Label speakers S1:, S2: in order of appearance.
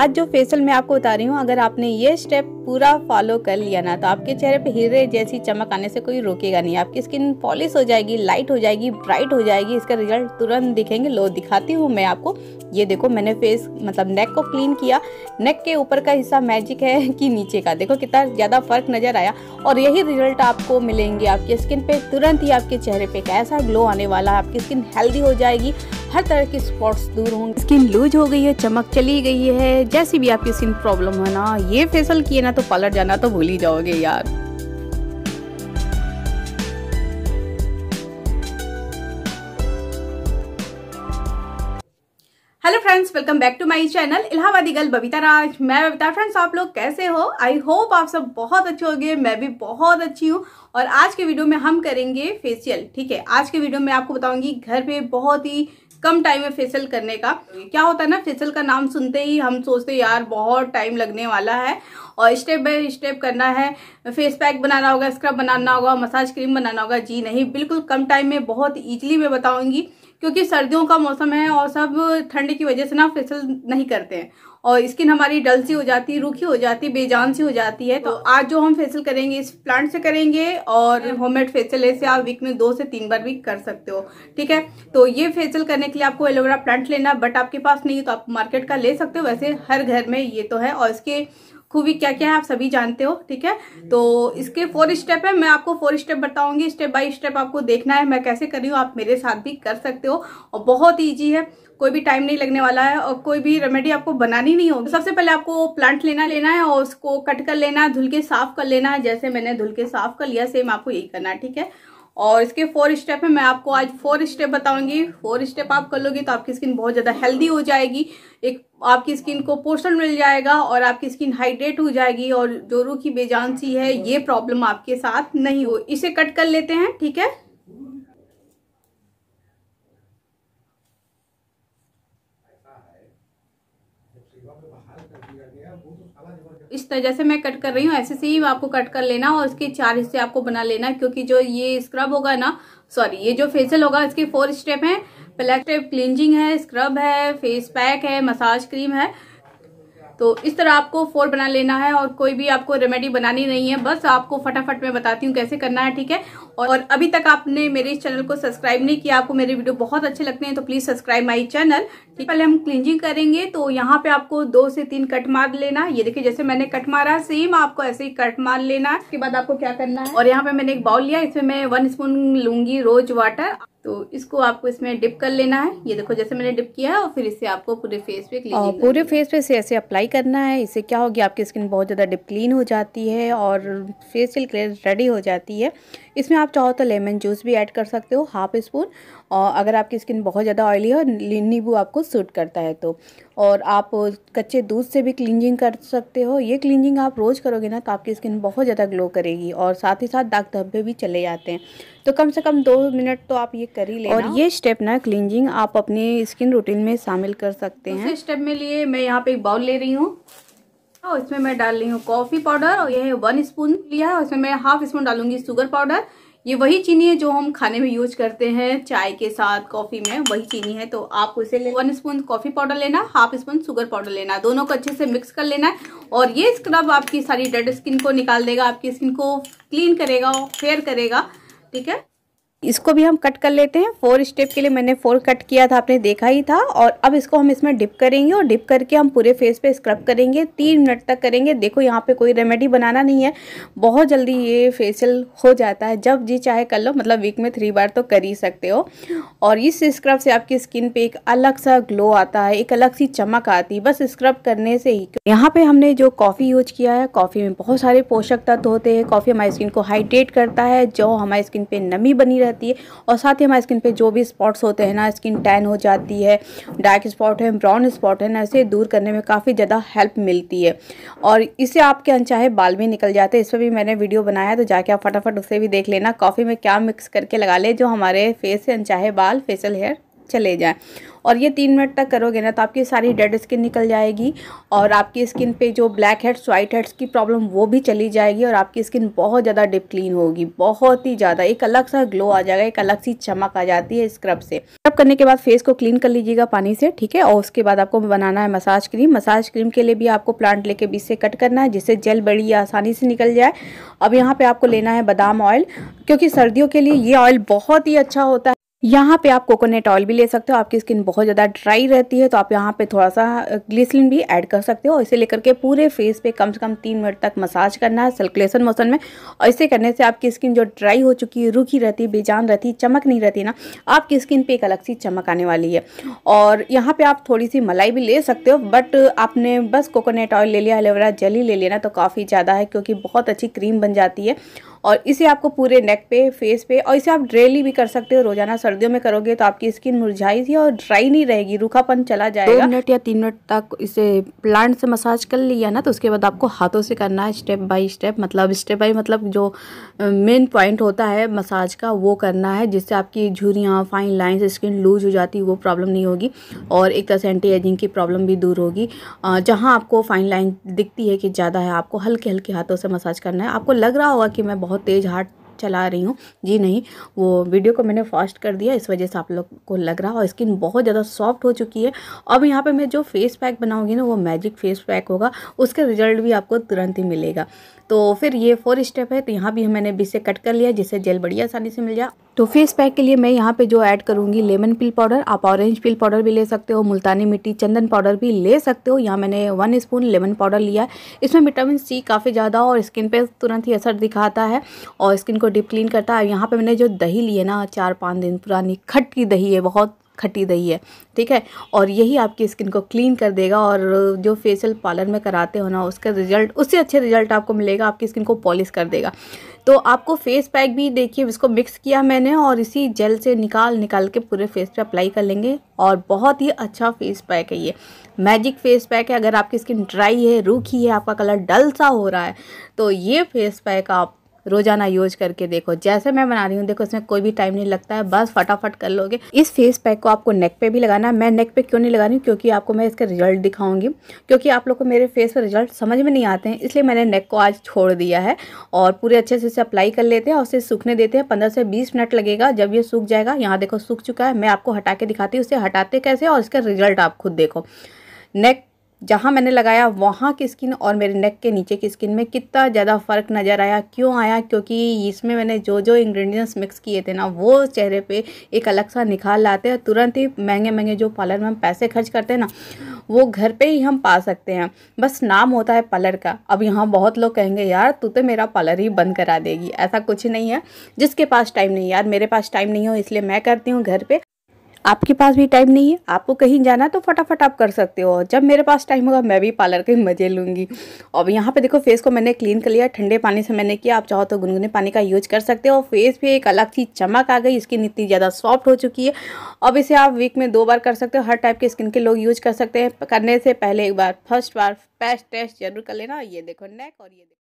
S1: आज जो फेसियल मैं आपको बता रही हूँ अगर आपने ये स्टेप पूरा फॉलो कर लिया ना तो आपके चेहरे पे हीरे जैसी चमक आने से कोई रोकेगा नहीं आपकी स्किन पॉलिश हो जाएगी लाइट हो जाएगी ब्राइट हो जाएगी इसका रिजल्ट तुरंत दिखेंगे लो दिखाती हूँ मैं आपको ये देखो मैंने फेस मतलब नेक को क्लीन किया नेक के ऊपर का हिस्सा मैजिक है कि नीचे का देखो कितना ज़्यादा फर्क नज़र आया और यही रिजल्ट आपको मिलेंगे आपके स्किन पे तुरंत ही आपके चेहरे पर कैसा ग्लो आने वाला है आपकी स्किन हेल्दी हो जाएगी हर तरह की स्पॉट्स दूर होंगे स्किन लूज हो गई है चमक चली गई है जैसी भी आपकी स्किन प्रॉब्लम है ना ये फेसल किए ना तो पार्लर जाना तो भूल ही जाओगे यार hello friends welcome back to my channel Allahabadi girl Babita Raj मैं बबीता फ्रेंड्स आप लोग कैसे हो आई होप आप सब बहुत अच्छे गए मैं भी बहुत अच्छी हूँ और आज के वीडियो में हम करेंगे फेशियल ठीक है आज के वीडियो में आपको बताऊंगी घर पे बहुत ही कम टाइम में फेसल करने का क्या होता है ना फेसल का नाम सुनते ही हम सोचते यार बहुत टाइम लगने वाला है और स्टेप बाय स्टेप करना है फेस पैक बनाना होगा स्क्रब बनाना होगा मसाज क्रीम बनाना होगा जी नहीं बिल्कुल कम टाइम में बहुत ईजिली मैं बताऊंगी क्योंकि सर्दियों का मौसम है और सब ठंड की वजह से ना फेसल नहीं करते हैं और स्किन हमारी डल सी हो जाती है रूखी हो जाती है बेजान सी हो जाती है तो, तो- आज जो हम फेसल करेंगे इस प्लांट से करेंगे और हम्म। होममेड फेसल ऐसे आप वीक में दो से तीन बार भी कर सकते हो ठीक है तो ये फेसल करने के लिए आपको एलोवेरा प्लांट लेना बट आपके पास नहीं है तो आप मार्केट का ले सकते हो वैसे हर घर में ये तो है और इसके खूबी क्या क्या है आप सभी जानते हो ठीक है हम्म। तो इसके फोर स्टेप है मैं आपको फोर स्टेप बताऊंगी स्टेप बाय स्टेप आपको देखना है मैं कैसे कर रही हूँ आप मेरे साथ भी कर सकते हो और बहुत ईजी है कोई भी टाइम नहीं लगने वाला है और कोई भी रेमेडी आपको बनानी नहीं होगी सबसे पहले आपको प्लांट लेना लेना है और उसको कट कर लेना है धुल के साफ कर लेना है जैसे मैंने धुल के साफ कर लिया सेम आपको यही करना है ठीक है और इसके फोर स्टेप है मैं आपको आज फोर स्टेप बताऊंगी फोर स्टेप आप कर लोगे तो आपकी स्किन बहुत ज़्यादा हेल्दी हो जाएगी एक आपकी स्किन को पोषण मिल जाएगा और आपकी स्किन हाइड्रेट हो जाएगी और जोरू की बेजान सी है ये प्रॉब्लम आपके साथ नहीं हो इसे कट कर लेते हैं ठीक है इस तरह जैसे मैं कट कर रही हूँ ऐसे से ही आपको कट कर लेना और इसके चार हिस्से आपको बना लेना क्योंकि जो ये स्क्रब होगा ना सॉरी ये जो फेसियल होगा इसके फोर स्टेप हैं प्लेक्टिव क्लिनजिंग है स्क्रब है फेस पैक है मसाज क्रीम है तो इस तरह आपको फोर बना लेना है और कोई भी आपको रेमेडी बनानी नहीं है बस आपको फटाफट मैं बताती हूँ कैसे करना है ठीक है और अभी तक आपने मेरे इस चैनल को सब्सक्राइब नहीं किया आपको मेरे वीडियो बहुत अच्छे लगते हैं तो प्लीज सब्सक्राइब माई चैनल ठीक पहले हम क्लिनजिंग करेंगे तो यहाँ पे आपको दो से तीन कट मार लेना ये देखिए जैसे मैंने कट मारा सेम आपको ऐसे ही कट मार लेना इसके बाद आपको क्या करना है और यहाँ पे मैंने एक बाउल लिया इसमें मैं वन स्पून लूंगी रोज वाटर तो इसको आपको इसमें डिप कर लेना है ये देखो जैसे मैंने डिप किया है और फिर इसे आपको पूरे फेस पे क्लीन और पूरे फेस पे इसे ऐसे अप्लाई करना है इससे क्या होगी आपकी स्किन बहुत ज़्यादा डिप क्लीन हो जाती है और फेसियल क्लेयर रेडी हो जाती है इसमें आप चाहो तो लेमन जूस भी ऐड कर सकते हो हाफ स्पून और अगर आपकी स्किन बहुत ज़्यादा ऑयली है और नींबू आपको सूट करता है तो और आप कच्चे दूध से भी क्लिनजिंग कर सकते हो ये क्लिनजिंग आप रोज़ करोगे ना तो आपकी स्किन बहुत ज़्यादा ग्लो करेगी और साथ ही साथ दाग धब्बे भी चले जाते हैं तो कम से कम दो मिनट तो आप ये कर ही लेना और ये स्टेप ना क्लिनजिंग आप अपने स्किन रूटीन में शामिल कर सकते हैं स्टेप में लिए मैं यहाँ पे एक बाउल ले रही हूँ और इसमें मैं डाल रही हूँ कॉफ़ी पाउडर और यह वन स्पून लिया है इसमें मैं हाफ स्पून डालूंगी शुगर पाउडर ये वही चीनी है जो हम खाने में यूज करते हैं चाय के साथ कॉफी में वही चीनी है तो आप उसे ले वन स्पून कॉफी पाउडर लेना हाफ स्पून शुगर पाउडर लेना दोनों को अच्छे से मिक्स कर लेना है और ये स्क्रब आपकी सारी डेड स्किन को निकाल देगा आपकी स्किन को क्लीन करेगा फेयर करेगा ठीक है इसको भी हम कट कर लेते हैं फोर स्टेप के लिए मैंने फोर कट किया था आपने देखा ही था और अब इसको हम इसमें डिप करेंगे और डिप करके हम पूरे फेस पे स्क्रब करेंगे तीन मिनट तक करेंगे देखो यहाँ पे कोई रेमेडी बनाना नहीं है बहुत जल्दी ये फेशियल हो जाता है जब जी चाहे कर लो मतलब वीक में थ्री बार तो कर ही सकते हो और इस स्क्रब से आपकी स्किन पे एक अलग सा ग्लो आता है एक अलग सी चमक आती है बस स्क्रब करने से ही यहाँ पे हमने जो कॉफ़ी यूज किया है कॉफ़ी में बहुत सारे पोषक तत्व होते हैं कॉफ़ी हमारी स्किन को हाइड्रेट करता है जो हमारी स्किन पे नमी बनी रहती जाती है और साथ ही हमारे स्किन पे जो भी स्पॉट्स होते हैं ना स्किन टैन हो जाती है डार्क स्पॉट है ब्राउन स्पॉट है ना इसे दूर करने में काफ़ी ज़्यादा हेल्प मिलती है और इससे आपके अनचाहे बाल भी निकल जाते हैं इस पर भी मैंने वीडियो बनाया तो जाके आप फटाफट उसे भी देख लेना कॉफ़ी में क्या मिक्स करके लगा ले जो हमारे फेस से अनचाहे बाल फेसल हेयर चले जाएँ और ये तीन मिनट तक करोगे ना तो आपकी सारी डेड स्किन निकल जाएगी और आपकी स्किन पे जो ब्लैक हेड्स वाइट हेड्स की प्रॉब्लम वो भी चली जाएगी और आपकी स्किन बहुत ज़्यादा डिप क्लीन होगी बहुत ही ज़्यादा एक अलग सा ग्लो आ जाएगा एक अलग सी चमक आ जाती है स्क्रब से स्क्रब करने के बाद फेस को क्लीन कर लीजिएगा पानी से ठीक है और उसके बाद आपको बनाना है मसाज क्रीम मसाज क्रीम के लिए भी आपको प्लांट लेके बीच से कट करना है जिससे जेल बड़ी आसानी से निकल जाए अब यहाँ पर आपको लेना है बादाम ऑयल क्योंकि सर्दियों के लिए ये ऑयल बहुत ही अच्छा होता है यहाँ पे आप कोकोनट ऑयल भी ले सकते हो आपकी स्किन बहुत ज़्यादा ड्राई रहती है तो आप यहाँ पे थोड़ा सा ग्लिसलिन भी ऐड कर सकते हो इसे लेकर के पूरे फेस पे कम से कम तीन मिनट तक मसाज करना है सर्कुलेशन मोशन में और इसे करने से आपकी स्किन जो ड्राई हो चुकी है रुखी रहती है बेजान रहती है चमक नहीं रहती ना आपकी स्किन पर एक अलग सी चमक आने वाली है और यहाँ पर आप थोड़ी सी मलाई भी ले सकते हो बट आपने बस कोकोनट ऑयल ले लिया एलोवेरा जेल ही ले लेना तो काफ़ी ज़्यादा है क्योंकि बहुत अच्छी क्रीम बन जाती है और इसे आपको पूरे नेक पे फेस पे और इसे आप डेली भी कर सकते हो रोजाना सर्दियों में करोगे तो आपकी स्किन मुरझाएगी और ड्राई नहीं रहेगी रूखापन चला जाएगा दो मिनट या तीन मिनट तक इसे प्लांट से मसाज कर लिया ना तो उसके बाद आपको हाथों से करना है स्टेप बाई स्टेप मतलब स्टेप बाई मतलब जो मेन पॉइंट होता है मसाज का वो करना है जिससे आपकी झुरियाँ फाइन लाइन्स स्किन लूज हो जाती वो प्रॉब्लम नहीं होगी और एक तरह से एंटी एजिंग की प्रॉब्लम भी दूर होगी जहाँ आपको फाइन लाइन दिखती है कि ज़्यादा है आपको हल्के हल्के हाथों से मसाज करना है आपको लग रहा होगा कि मैं बहुत तेज़ हार्ट चला रही हूँ जी नहीं वो वीडियो को मैंने फास्ट कर दिया इस वजह से आप लोग को लग रहा और स्किन बहुत ज़्यादा सॉफ्ट हो चुकी है अब यहाँ पर मैं जो फेस पैक बनाऊँगी ना वो मैजिक फेस पैक होगा उसका रिजल्ट भी आपको तुरंत ही मिलेगा तो फिर ये फोर स्टेप है तो यहाँ भी मैंने बिसे से कट कर लिया जिससे जेल बड़ी आसानी से मिल जाए तो फेस पैक के लिए मैं यहाँ पे जो ऐड करूँगी लेमन पिल पाउडर आप ऑरेंज पिल पाउडर भी ले सकते हो मुल्तानी मिट्टी चंदन पाउडर भी ले सकते हो यहाँ मैंने वन स्पून लेमन पाउडर लिया है इसमें विटामिन सी काफ़ी ज़्यादा और स्किन पे तुरंत ही असर दिखाता है और स्किन को को डिप क्लीन करता है यहाँ पे मैंने जो दही ली है ना चार पाँच दिन पुरानी खट्टी दही है बहुत खट्टी दही है ठीक है और यही आपकी स्किन को क्लीन कर देगा और जो फेशियल पार्लर में कराते हो ना उसका रिजल्ट उससे अच्छे रिजल्ट आपको मिलेगा आपकी स्किन को पॉलिश कर देगा तो आपको फेस पैक भी देखिए इसको मिक्स किया मैंने और इसी जेल से निकाल निकाल के पूरे फेस पे अप्लाई कर लेंगे और बहुत ही अच्छा फेस पैक है ये मैजिक फेस पैक है अगर आपकी स्किन ड्राई है रूखी है आपका कलर डल सा हो रहा है तो ये फेस पैक आप रोज़ाना यूज करके देखो जैसे मैं बना रही हूँ देखो इसमें कोई भी टाइम नहीं लगता है बस फटाफट कर लोगे इस फेस पैक को आपको नेक पे भी लगाना है मैं नेक पे क्यों नहीं लगा रही हूँ क्योंकि आपको मैं इसका रिजल्ट दिखाऊंगी क्योंकि आप लोग को मेरे फेस पर रिजल्ट समझ में नहीं आते हैं इसलिए मैंने नेक को आज छोड़ दिया है और पूरे अच्छे से इसे अप्लाई कर लेते हैं और उसे सूखने देते हैं पंद्रह से बीस मिनट लगेगा जब ये सूख जाएगा यहाँ देखो सूख चुका है मैं आपको हटा के दिखाती हूँ उसे हटाते कैसे और इसका रिजल्ट आप खुद देखो नेक जहाँ मैंने लगाया वहाँ की स्किन और मेरे नेक के नीचे की स्किन में कितना ज़्यादा फ़र्क नज़र आया क्यों आया क्योंकि इसमें मैंने जो जो इंग्रेडिएंट्स मिक्स किए थे ना वो चेहरे पे एक अलग सा निखार लाते हैं तुरंत ही महंगे महंगे जो पार्लर में हम पैसे खर्च करते हैं ना वो घर पे ही हम पा सकते हैं बस नाम होता है पार्लर का अब यहाँ बहुत लोग कहेंगे यार तू तो मेरा पार्लर ही बंद करा देगी ऐसा कुछ नहीं है जिसके पास टाइम नहीं यार मेरे पास टाइम नहीं हो इसलिए मैं करती हूँ घर पर आपके पास भी टाइम नहीं है आपको कहीं जाना तो फटाफट आप कर सकते हो जब मेरे पास टाइम होगा मैं भी पार्लर के मज़े लूँगी और यहाँ पे देखो फेस को मैंने क्लीन कर लिया ठंडे पानी से मैंने किया आप चाहो तो गुनगुने पानी का यूज कर सकते हो फेस पे एक अलग सी चमक आ गई स्किन इतनी ज़्यादा सॉफ्ट हो चुकी है अब इसे आप वीक में दो बार कर सकते हो हर टाइप के स्किन के लोग यूज कर सकते हैं करने से पहले एक बार फर्स्ट बार पैच टेस्ट जरूर कर लेना ये देखो नेक और ये देखो